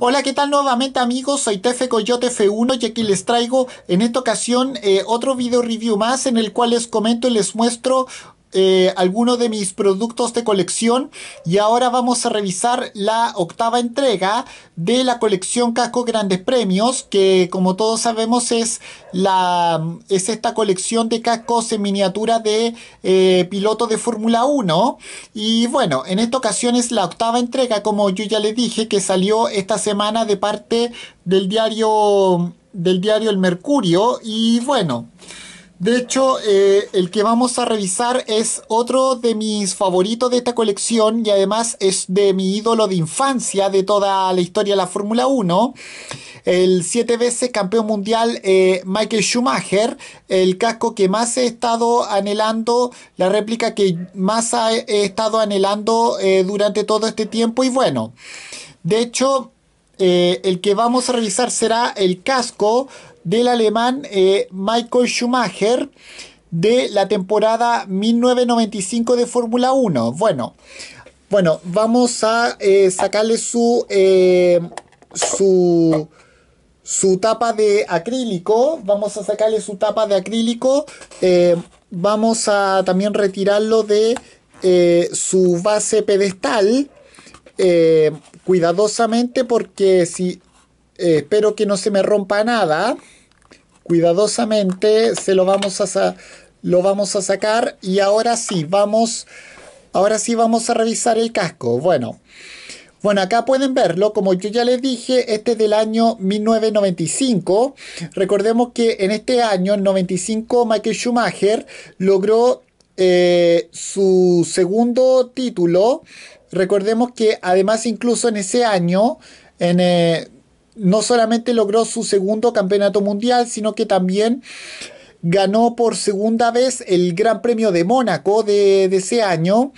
Hola, ¿qué tal nuevamente amigos? Soy Tefe F1 y aquí les traigo en esta ocasión eh, otro video review más en el cual les comento y les muestro eh, algunos de mis productos de colección y ahora vamos a revisar la octava entrega de la colección Casco Grandes Premios que como todos sabemos es, la, es esta colección de cascos en miniatura de eh, Piloto de Fórmula 1 y bueno en esta ocasión es la octava entrega como yo ya le dije que salió esta semana de parte del diario del diario El Mercurio y bueno de hecho, eh, el que vamos a revisar es otro de mis favoritos de esta colección y además es de mi ídolo de infancia de toda la historia de la Fórmula 1. El siete veces campeón mundial eh, Michael Schumacher, el casco que más he estado anhelando, la réplica que más he estado anhelando eh, durante todo este tiempo y bueno, de hecho... el que vamos a revisar será el casco del alemán eh, Michael Schumacher de la temporada 1995 de Fórmula 1. Bueno, bueno, vamos a eh, sacarle su, eh, su, su tapa de acrílico. Vamos a sacarle su tapa de acrílico. vamos a también retirarlo de su base pedestal. cuidadosamente porque si espero que no se me rompa nada cuidadosamente se lo vamos a, lo vamos a sacar y ahora sí, vamos, ahora sí vamos a revisar el casco. Bueno, bueno, acá pueden verlo, como yo ya les dije, este es del año 1995. Recordemos que en este año, en 95, Michael Schumacher logró eh, su segundo título. Recordemos que además incluso en ese año, en, eh, no solamente logró su segundo campeonato mundial, sino que también ganó por segunda vez el Gran Premio de Mónaco de, ese año.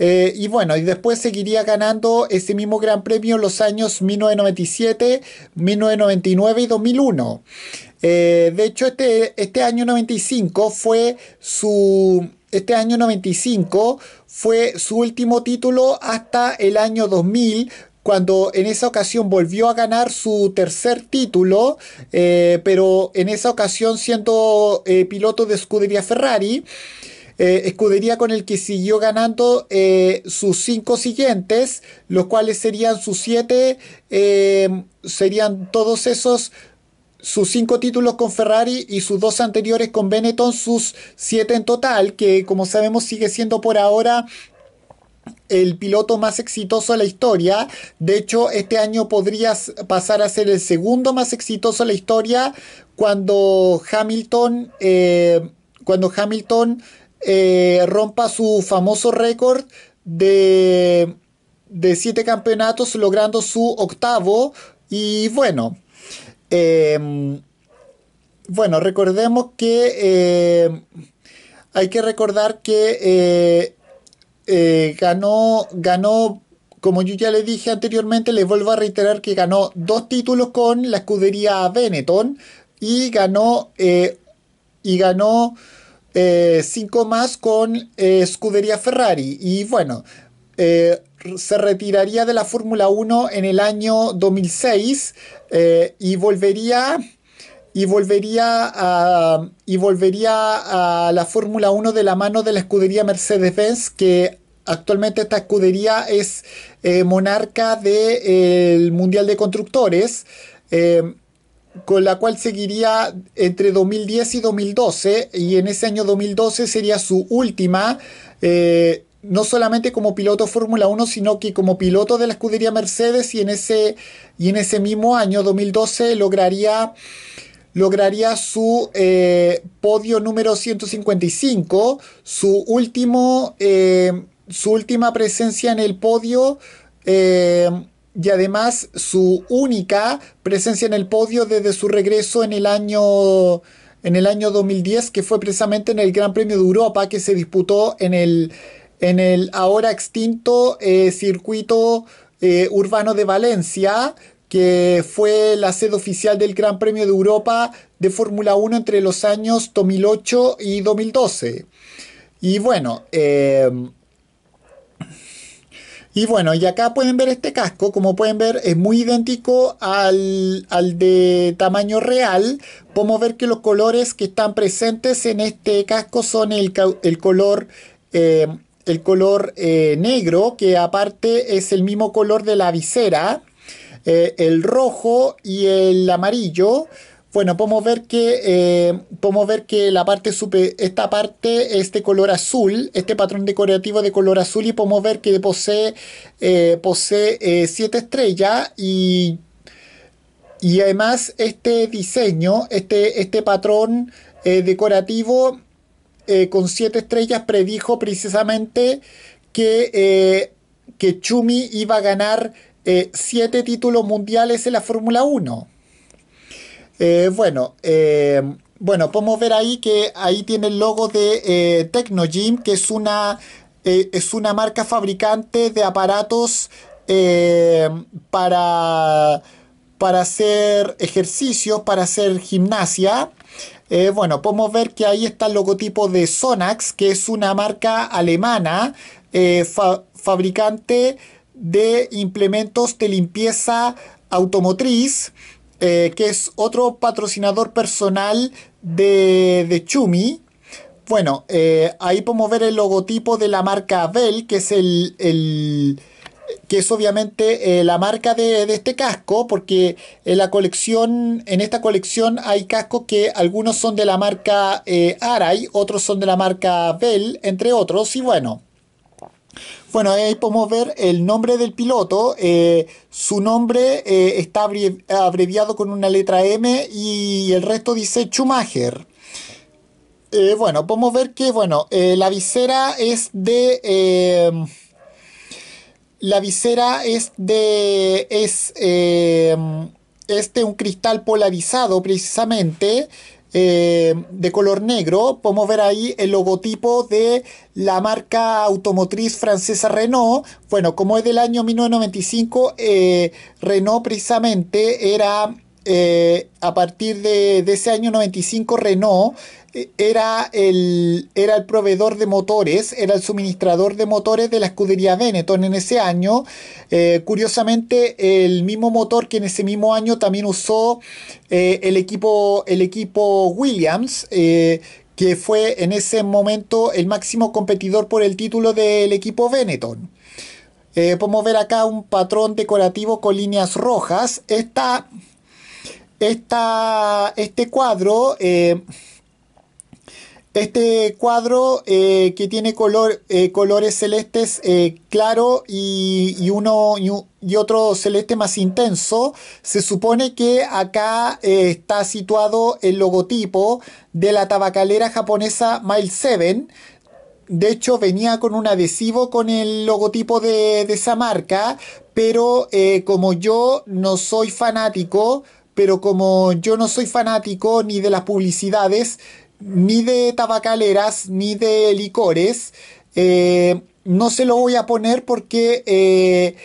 Eh, y bueno, y después seguiría ganando ese mismo Gran Premio los años 1997, 1999 y 2001. Eh, de hecho, este, este año 95 fue su... Este año 95 fue su último título hasta el año 2000, cuando en esa ocasión volvió a ganar su tercer título, eh, pero en esa ocasión siendo eh, piloto de escudería Ferrari, eh, escudería con el que siguió ganando sus cinco siguientes, los cuales serían sus siete, serían todos esos sus cinco títulos con Ferrari y sus dos anteriores con Benetton, sus siete en total, que como sabemos sigue siendo por ahora el piloto más exitoso de la historia. De hecho, este año podría pasar a ser el segundo más exitoso de la historia cuando Hamilton, eh, cuando Hamilton eh, rompa su famoso récord de, de siete campeonatos, logrando su octavo. Y bueno, em, bueno, recordemos que eh, hay que recordar que eh, ganó, ganó, como yo ya le dije anteriormente, le vuelvo a reiterar que ganó dos títulos con la escudería Benetton y ganó, eh, y ganó eh, cinco más con escudería Ferrari. Y bueno, se retiraría de la Fórmula 1 en el año 2006 y volvería y volvería a, y volvería a la Fórmula 1 de la mano de la escudería Mercedes-Benz que Actualmente esta escudería es eh, monarca del Mundial de Constructores, eh, con la cual seguiría entre 2010 y 2012, y en ese año 2012 sería su última, eh, no solamente como piloto Fórmula 1, sino que como piloto de la escudería Mercedes, y en ese, y en ese mismo año 2012 lograría lograría su podio número 155, su último su última presencia en el podio em, y además su única presencia en el podio desde su regreso en el año en el año 2010 que fue precisamente en el Gran Premio de Europa que se disputó en el en el ahora extinto eh, circuito eh, urbano de Valencia que fue la sede oficial del Gran Premio de Europa de Fórmula 1 entre los años 2008 y 2012. Y bueno, em, y bueno, y acá pueden ver este casco, como pueden ver es muy idéntico al, de tamaño real. Podemos ver que los colores que están presentes en este casco son el, color... el color eh, eh, negro, que aparte es el mismo color de la visera, eh, el rojo y el amarillo, bueno, podemos ver que, eh, podemos ver que la parte super, esta parte es de color azul, este patrón decorativo de color azul y podemos ver que posee eh, posee, eh, siete estrellas y, y además este diseño, este, este patrón decorativo con siete estrellas predijo precisamente que, que Chumi iba a ganar siete títulos mundiales en la Fórmula 1. Eh, bueno, eh, bueno, podemos ver ahí que ahí tiene el logo de eh, Tecnogym, que es una, es una marca fabricante de aparatos para, para hacer ejercicios, para hacer gimnasia. bueno, podemos ver que ahí está el logotipo de Sonax, que es una marca alemana fabricante de implementos de limpieza automotriz. Eh, que es otro patrocinador personal de, Chumi. Bueno, eh, ahí podemos ver el logotipo de la marca Bell, que es el, que es obviamente eh, la marca de, este casco, porque en la colección, en esta colección hay cascos que algunos son de la marca Arai, otros son de la marca Bell, entre otros, y bueno. Bueno, ahí podemos ver el nombre del piloto. Eh, su nombre eh, está abreviado con una letra M y el resto dice Schumacher. Eh, bueno, podemos ver que bueno, la visera es de. la visera es de. es. es de un cristal polarizado precisamente. Eh, de color negro. Podemos ver ahí el logotipo de la marca automotriz francesa Renault. Bueno, como es del año 1995, eh, Renault precisamente era eh, a partir de, ese año 95 Renault eh, era, el, era el proveedor de motores, era el suministrador de motores de la escudería Benetton en ese año. Eh, curiosamente, el mismo motor que en ese mismo año también usó el, equipo, el equipo Williams, que fue en ese momento el máximo competidor por el título del equipo Benetton. podemos ver acá un patrón decorativo con líneas rojas. Esta esta, este cuadro, eh, este cuadro eh, que tiene color, eh, colores celestes claro y, uno, y, otro celeste más intenso, se supone que acá está situado el logotipo de la tabacalera japonesa Mile 7, de hecho, venía con un adhesivo con el logotipo de, esa marca, pero como yo no soy fanático, pero como yo no soy fanático ni de las publicidades, ni de tabacaleras, ni de licores, eh, no se lo voy a poner porque eh,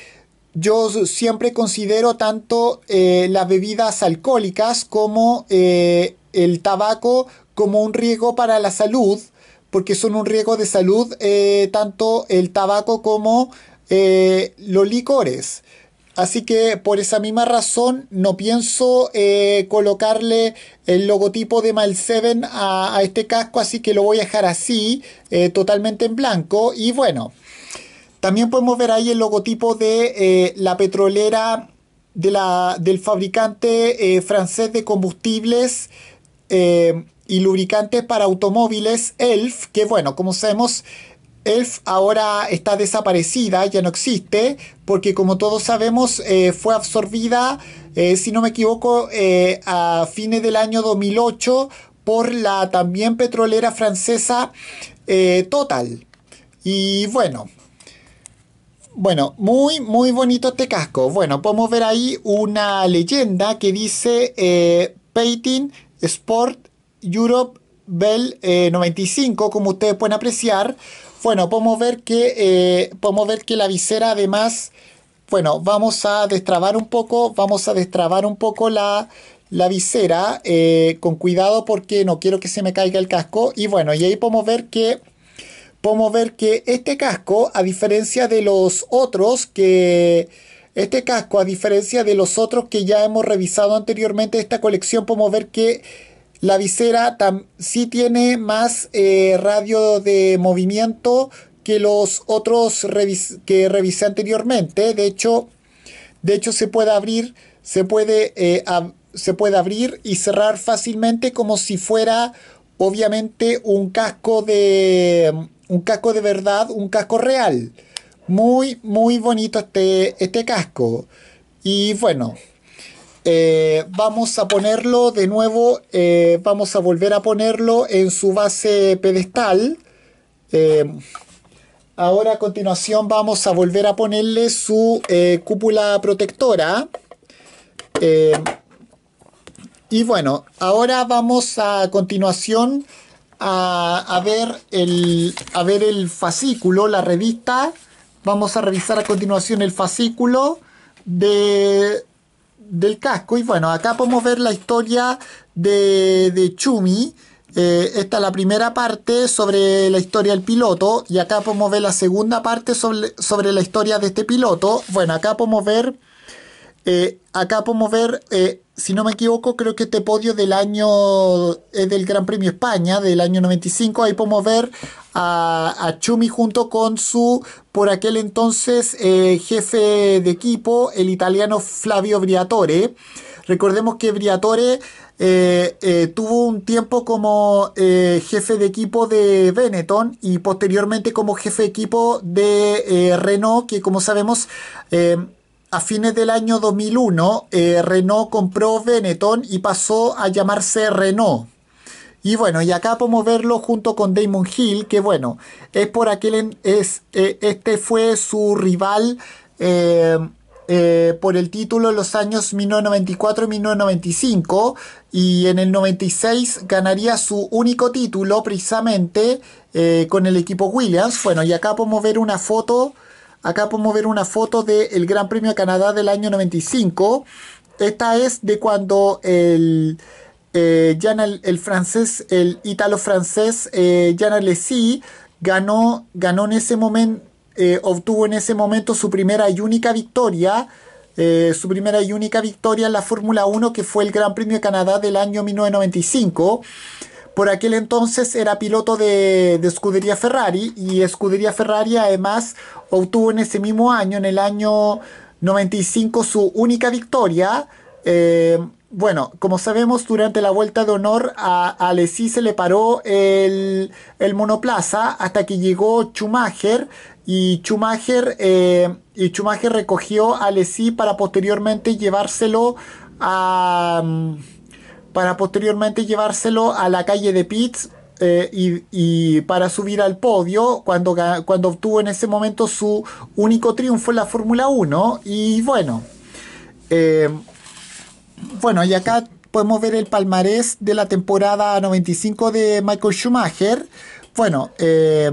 yo siempre considero tanto eh, las bebidas alcohólicas como el tabaco como un riesgo para la salud, porque son un riesgo de salud tanto el tabaco como los licores. Así que por esa misma razón no pienso eh, colocarle el logotipo de mal 7 a, este casco, así que lo voy a dejar así, eh, totalmente en blanco. Y bueno, también podemos ver ahí el logotipo de eh, la petrolera del fabricante francés de combustibles y lubricantes para automóviles, ELF, que bueno, como sabemos Elf ahora está desaparecida, ya no existe, porque como todos sabemos eh, fue absorbida, eh, si no me equivoco, eh, a fines del año 2008 por la también petrolera francesa Total. Y bueno, bueno, muy, muy bonito este casco. Bueno, podemos ver ahí una leyenda que dice Painting Sport Europe Bell 95, como ustedes pueden apreciar bueno, podemos ver que, eh, podemos ver que la visera además, bueno, vamos a destrabar un poco, vamos a destrabar un poco la, visera eh, con cuidado porque no quiero que se me caiga el casco. Y bueno, y ahí podemos ver que podemos ver que este casco, a diferencia de los otros que este casco, a diferencia de los otros que ya hemos revisado anteriormente esta colección, podemos ver que la visera sí tiene más eh, radio de movimiento que los otros que revisé anteriormente. De hecho, de hecho se puede abrir, se puede, eh, se puede abrir y cerrar fácilmente como si fuera obviamente un casco de un casco de verdad, un casco real. Muy, muy bonito este, este casco. Y bueno, eh, vamos a ponerlo de nuevo, eh, vamos a volver a ponerlo en su base pedestal. Eh, ahora a continuación vamos a volver a ponerle su cúpula protectora. y bueno, ahora vamos a continuación a, ver el, a ver el fascículo, la revista. Vamos a revisar a continuación el fascículo de del casco. Y bueno, acá podemos ver la historia de, Chumi. Eh, esta es la primera parte sobre la historia del piloto. Y acá podemos ver la segunda parte sobre, sobre la historia de este piloto. Bueno, acá podemos ver. Eh, acá podemos ver eh, si no me equivoco, creo que este podio del año es eh, del Gran Premio España, del año 95. Ahí podemos ver a, Chumi junto con su, por aquel entonces, eh, jefe de equipo, el italiano Flavio Briatore. Recordemos que Briatore eh, tuvo un tiempo como jefe de equipo de Benetton y posteriormente como jefe de equipo de Renault, que como sabemos a fines del año 2001, eh, Renault compró Benetton y pasó a llamarse Renault. Y bueno, y acá podemos verlo junto con Damon Hill, que bueno, es por aquel, es, eh, este fue su rival eh, por el título en los años 1994 y 1995 y en el 96 ganaría su único título precisamente con el equipo Williams. Bueno, y acá podemos ver una foto Acá podemos ver una foto del Gran Premio de Canadá del año 95. Esta es de cuando el, italo eh, francés, el eh, Jean Alessi ganó, ganó en ese momento, eh, obtuvo en ese momento su primera y única victoria. su primera y única victoria en la Fórmula 1, que fue el Gran Premio de Canadá del año 1995. Por aquel entonces era piloto de, Escudería Ferrari y Escudería Ferrari además obtuvo en ese mismo año, en el año 95, su única victoria. Eh, bueno, como sabemos, durante la vuelta de honor a Alessi se le paró el, monoplaza hasta que llegó Schumacher y Schumacher, eh, y Schumacher recogió a Alessi para posteriormente llevárselo a para posteriormente llevárselo a la calle de Pitts eh, y, para subir al podio cuando, cuando obtuvo en ese momento su único triunfo en la Fórmula 1. Y bueno, eh, bueno, y acá podemos ver el palmarés de la temporada 95 de Michael Schumacher. Bueno, eh,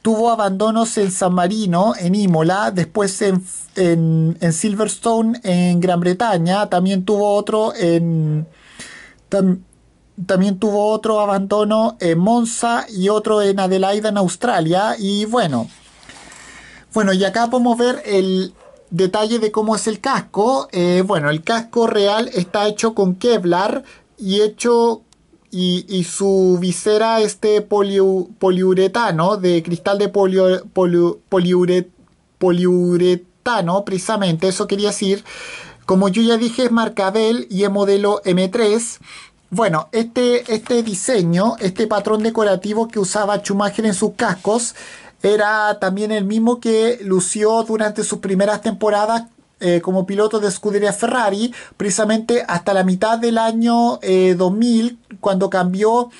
tuvo abandonos en San Marino, en Imola, después en Silverstone, en Gran Bretaña, también tuvo otro en también tuvo otro abandono en Monza y otro en Adelaida, en Australia. Y bueno, bueno, y acá podemos ver el detalle de cómo es el casco. Eh, bueno, el casco real está hecho con Kevlar y hecho y, su visera este poliuretano, de cristal de poliuretano, precisamente, eso quería decir, como yo ya dije, es Marcabel y es modelo M3. Bueno, este, este diseño, este patrón decorativo que usaba Schumacher en sus cascos, era también el mismo que lució durante sus primeras temporadas eh, como piloto de escudería Ferrari, precisamente hasta la mitad del año 2000, eh, cuando cambió,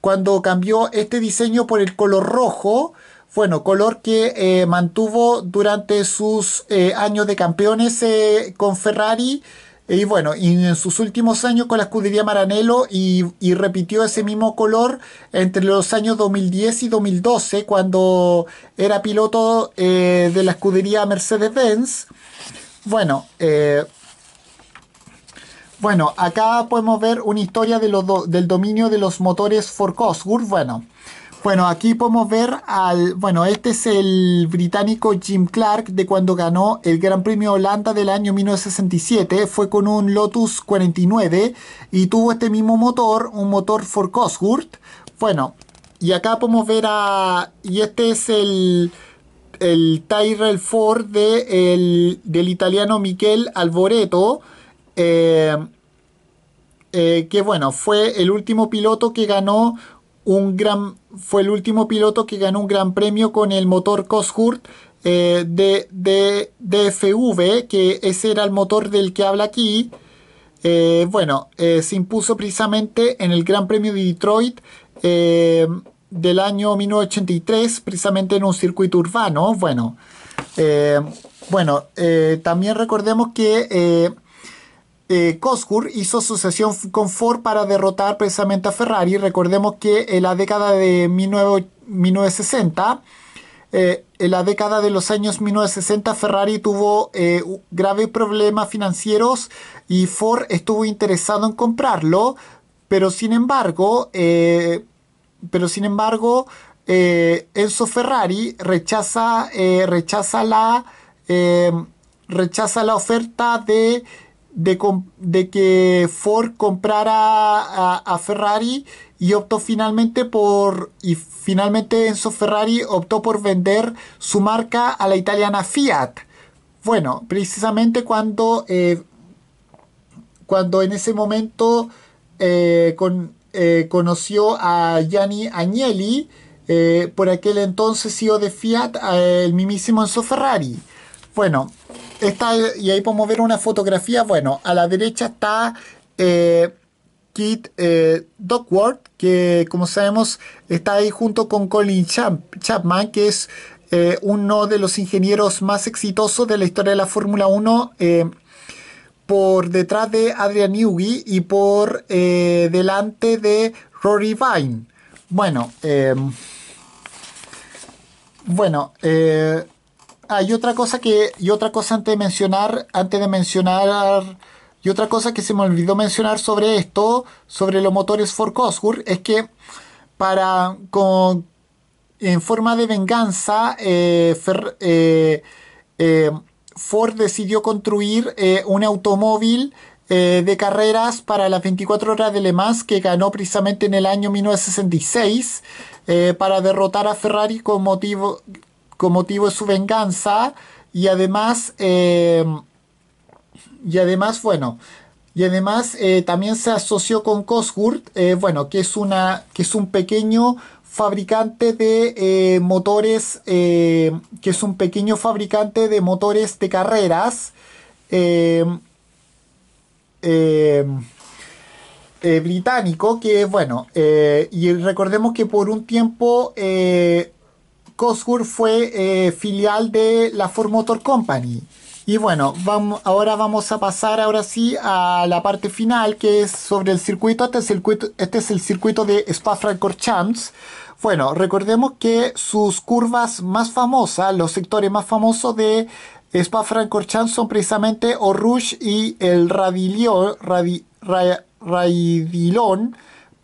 cuando cambió este diseño por el color rojo bueno, color que eh, mantuvo durante sus eh, años de campeones eh, con Ferrari. Y bueno, y en sus últimos años con la escudería Maranello y, repitió ese mismo color entre los años 2010 y 2012 cuando era piloto de la escudería Mercedes-Benz. Bueno, bueno, acá podemos ver una historia del dominio de los motores Ford Cosworth. Bueno, bueno, aquí podemos ver al. Bueno, este es el británico Jim Clark de cuando ganó el Gran Premio Holanda del año 1967. Fue con un Lotus 49 y tuvo este mismo motor, un motor Ford Cosworth. Bueno, y acá podemos ver a. Y este es el. El Ford de del italiano Michele Alboreto. Eh, eh, que bueno, fue el último piloto que ganó un gran, fue el último piloto que ganó un gran premio con el motor Cosworth eh, de, DFV, que ese era el motor del que habla aquí. Eh, bueno, eh, se impuso precisamente en el Gran Premio de Detroit del año 1983, precisamente en un circuito urbano. Bueno, bueno también recordemos que eh, hizo asociación con Ford para derrotar precisamente a Ferrari. Recordemos que en la década de 1960, eh, en la década de los años 1960, Ferrari tuvo eh, graves problemas financieros y Ford estuvo interesado en comprarlo, pero sin embargo, eh, pero sin embargo, Enzo Ferrari rechaza, rechaza la, rechaza la oferta de de, que Ford comprara a, Ferrari y optó finalmente por, y finalmente Enzo Ferrari optó por vender su marca a la italiana Fiat. Bueno, precisamente cuando, eh, cuando en ese momento eh, con, eh, conoció a Gianni Agnelli, por aquel entonces CEO de Fiat, el mismísimo Enzo Ferrari. Bueno, y ahí podemos ver una fotografía. Bueno, a la derecha está eh, Kit eh, Duckworth, que como sabemos está ahí junto con Colin Chapman, que es eh, uno de los ingenieros más exitosos de la historia de la Fórmula 1. Eh, por detrás de Adrian Newey y por delante de Rory Vine. Bueno, bueno, eh, hay ah, otra cosa que, y otra cosa antes de mencionar, antes de mencionar, y otra cosa que se me olvidó mencionar sobre esto, sobre los motores Ford Cosworth, es que para, en forma de venganza, eh, eh, eh, Ford decidió construir un automóvil de carreras para las 24 horas de Le Mans que ganó precisamente en el año 1966 para derrotar a Ferrari con motivo con motivo de su venganza y además, eh, y además, bueno, y además eh, también se asoció con Cosworth, eh, bueno, que es, una, que es un pequeño fabricante de motores, que es un pequeño fabricante de motores de carreras. británico que bueno y recordemos que por un tiempo Cosworth fue eh, filial de la Ford Motor Company. Y bueno, vamos, ahora vamos a pasar ahora sí a la parte final que es sobre el circuito. Este, circuito, este es el circuito de Spa-Francorchamps. Bueno, recordemos que sus curvas más famosas, los sectores más famosos de Spa-Francorchamps son precisamente Orouge y el Radilon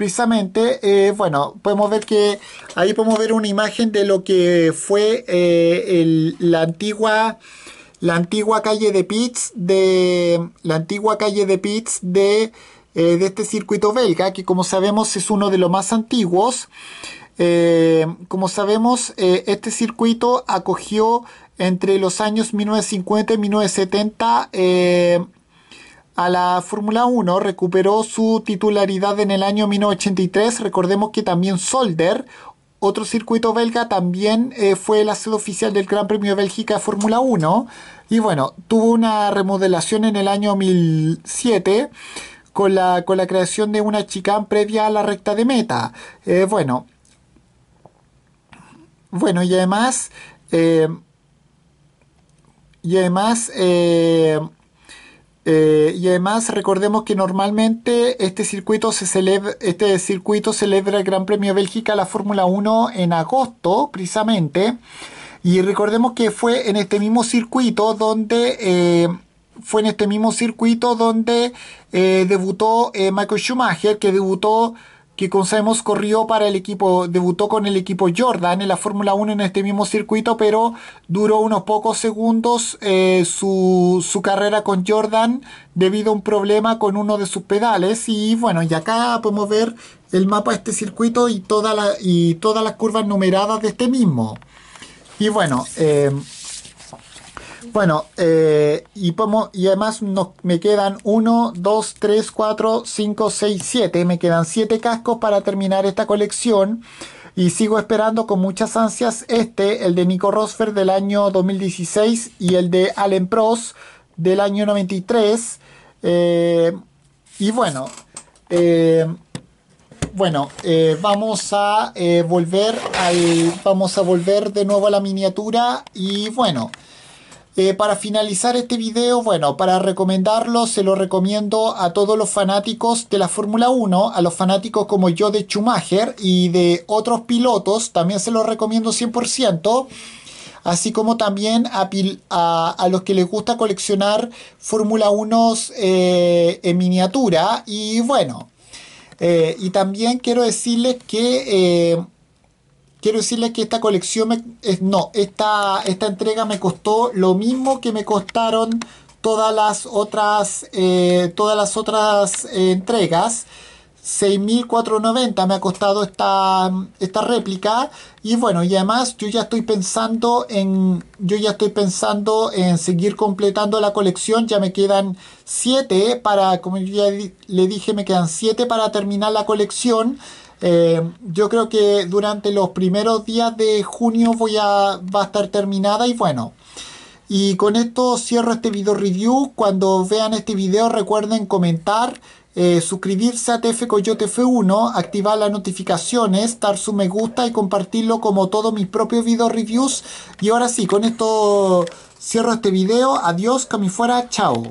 precisamente, eh, bueno, podemos ver que ahí podemos ver una imagen de lo que fue eh, la antigua la antigua calle de pits de la antigua calle de pits de, eh, de este circuito belga que como sabemos es uno de los más antiguos como sabemos este circuito acogió entre los años 1950 y 1970 a la Fórmula 1, recuperó su titularidad en el año 1983. Recordemos que también Solder, otro circuito belga, también eh, fue la sede oficial del Gran Premio de Bélgica de Fórmula 1. Y bueno, tuvo una remodelación en el año 2007 con la, con la creación de una chicane previa a la recta de meta. Eh, bueno. Bueno, y además. Eh, y además. Eh, y además recordemos que normalmente este circuito, se celebra, este circuito celebra el Gran Premio Bélgica, la Fórmula 1, en agosto precisamente. Y recordemos que fue en este mismo circuito donde... Eh, fue en este mismo circuito donde eh, debutó Michael Schumacher, que debutó que como sabemos corrió para el equipo, debutó con el equipo Jordan en la Fórmula 1 en este mismo circuito, pero duró unos pocos segundos eh, su, carrera con Jordan debido a un problema con uno de sus pedales. Y bueno, y acá podemos ver el mapa de este circuito y, y todas las curvas numeradas de este mismo. Y bueno, eh, bueno, eh, y, y además me quedan 1, 2, 3, 4, 5, 6, 7. Me quedan 7 cascos para terminar esta colección. Y sigo esperando con muchas ansias este, el de Nico Rosfer del año 2016 y el de Allen Pross del año 93. Eh, y bueno, eh, bueno, vamos a volver al, vamos a volver de nuevo a la miniatura y bueno. Eh, para finalizar este video, bueno, para recomendarlo, se lo recomiendo a todos los fanáticos de la Fórmula 1, a los fanáticos como yo de Schumacher y de otros pilotos, también se lo recomiendo 100% así como también a, a, los que les gusta coleccionar Fórmula 1 eh, en miniatura. Y bueno, eh, y también quiero decirles que quiero decirles que esta colección, es, no, esta, esta entrega me costó lo mismo que me costaron todas las otras, eh, todas las otras eh, entregas. 6.490 me ha costado esta, esta réplica y bueno y además yo ya estoy pensando en yo ya estoy pensando en seguir completando la colección ya me quedan 7 para como ya le dije me quedan 7 para terminar la colección eh, yo creo que durante los primeros días de junio voy a, va a estar terminada y bueno. Y con esto cierro este video review. Cuando vean este video recuerden comentar, eh, suscribirse a TF Coyote F1, activar las notificaciones, dar su me gusta y compartirlo como todos mis propios video reviews. Y ahora sí, con esto cierro este video. Adiós, que fuera, chao.